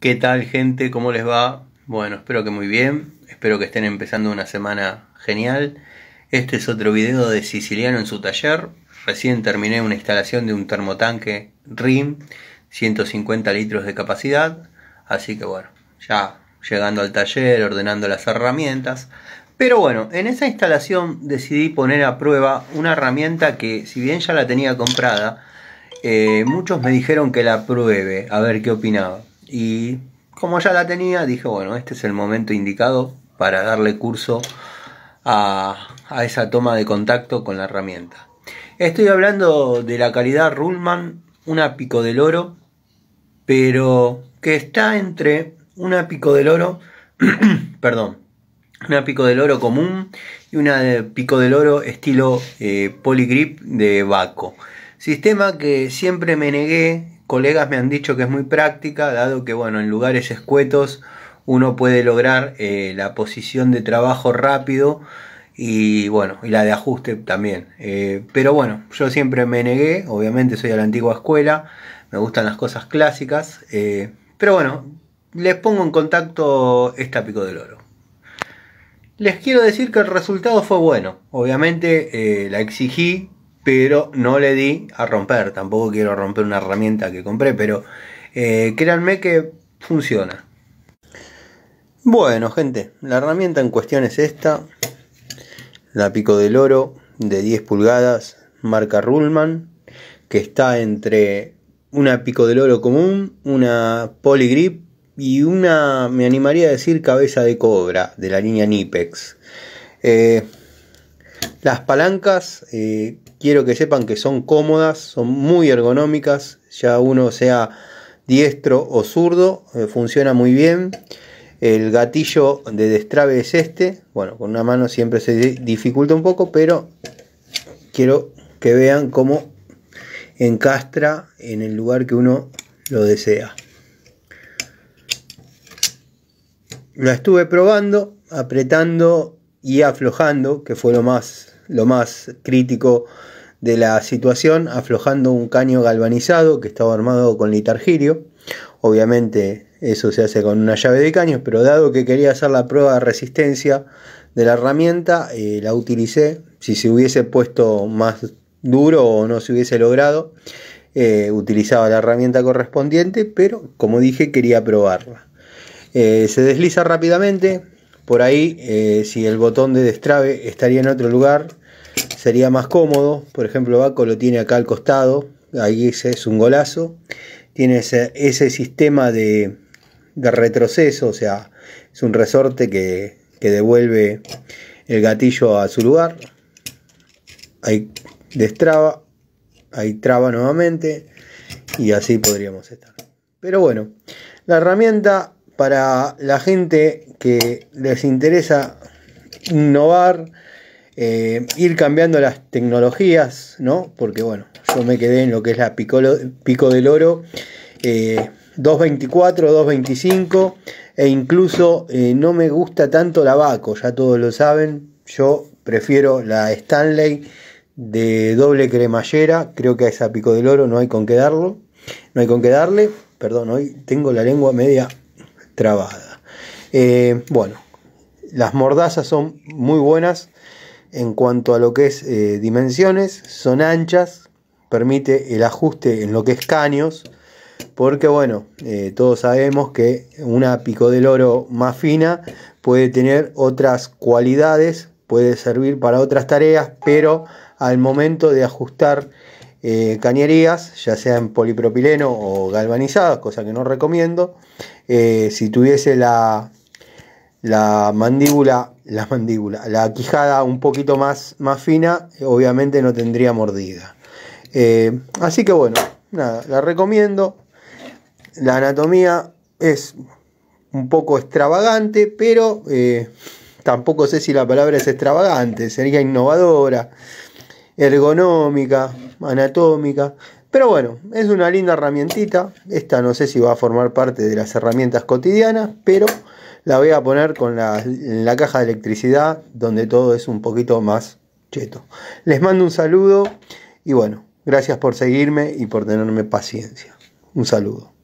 ¿Qué tal gente? ¿Cómo les va? Bueno, espero que muy bien. Espero que estén empezando una semana genial. Este es otro video de Siciliano en su taller. Recién terminé una instalación de un termotanque RIM, 150 litros de capacidad. Así que bueno, ya llegando al taller, ordenando las herramientas. Pero bueno, en esa instalación decidí poner a prueba una herramienta que si bien ya la tenía comprada, eh, muchos me dijeron que la pruebe, a ver qué opinaba. Y como ya la tenía, dije, bueno, este es el momento indicado para darle curso a, esa toma de contacto con la herramienta. Estoy hablando de la calidad Rullman, una pico del oro, pero que está entre una pico del oro, perdón, una pico del oro común y una pico del oro estilo eh, poligrip polygrip de Baco. Sistema que siempre me negué colegas me han dicho que es muy práctica, dado que bueno, en lugares escuetos uno puede lograr eh, la posición de trabajo rápido y bueno, y la de ajuste también. Eh, pero bueno, yo siempre me negué, obviamente soy a la antigua escuela, me gustan las cosas clásicas, eh, pero bueno, les pongo en contacto esta pico del oro. Les quiero decir que el resultado fue bueno, obviamente la exigí, pero no le di a romper. Tampoco quiero romper una herramienta que compré, pero eh, créanme que funciona. Bueno, gente, la herramienta en cuestión es esta. La Pico del Oro de 10 pulgadas, marca Rullman, que está entre una Pico del Oro común, una poligrip. y una, me animaría a decir, cabeza de cobra de la línea Nipex. Eh, las palancas eh, quiero que sepan que son cómodas, son muy ergonómicas, ya uno sea diestro o zurdo, eh, funciona muy bien. El gatillo de destrabe es este, bueno, con una mano siempre se dificulta un poco, pero quiero que vean cómo encastra en el lugar que uno lo desea. La estuve probando, apretando y aflojando, que fue lo más lo más crítico de la situación, aflojando un caño galvanizado que estaba armado con litargirio. Obviamente eso se hace con una llave de caños, pero dado que quería hacer la prueba de resistencia de la herramienta, eh, la utilicé. Si se hubiese puesto más duro o no se hubiese logrado, eh, utilizaba la herramienta correspondiente, pero como dije quería probarla. Eh, se desliza rápidamente, por ahí, eh, si el botón de destrabe estaría en otro lugar, sería más cómodo. Por ejemplo, Baco lo tiene acá al costado. Ahí ese es un golazo. Tiene ese, sistema de, retroceso, o sea, es un resorte que, que devuelve el gatillo a su lugar. Ahí destraba, ahí traba nuevamente y así podríamos estar. Pero bueno, la herramienta para la gente que les interesa innovar, eh, ir cambiando las tecnologías, ¿no? Porque bueno, yo me quedé en lo que es la pico del oro 224, eh, 225 e incluso eh, no me gusta tanto la Baco, ya todos lo saben, yo prefiero la Stanley de doble cremallera, creo que a esa pico del oro no hay con qué no hay con qué darle, perdón, hoy tengo la lengua media trabada. Eh, bueno, las mordazas son muy buenas en cuanto a lo que es eh, dimensiones, son anchas, permite el ajuste en lo que es caños, porque bueno, eh, todos sabemos que una pico del oro más fina puede tener otras cualidades, puede servir para otras tareas, pero al momento de ajustar eh, cañerías, ya sea en polipropileno o galvanizadas, cosa que no recomiendo. Eh, si tuviese la, la mandíbula, la mandíbula, la quijada un poquito más, más fina, obviamente no tendría mordida. Eh, así que bueno, nada, la recomiendo. La anatomía es un poco extravagante, pero tampoco sé si la palabra es extravagante, sería innovadora ergonómica, anatómica. Pero bueno, es una linda herramientita. Esta no sé si va a formar parte de las herramientas cotidianas, pero la voy a poner con la, en la caja de electricidad, donde todo es un poquito más cheto. Les mando un saludo y bueno, gracias por seguirme y por tenerme paciencia. Un saludo.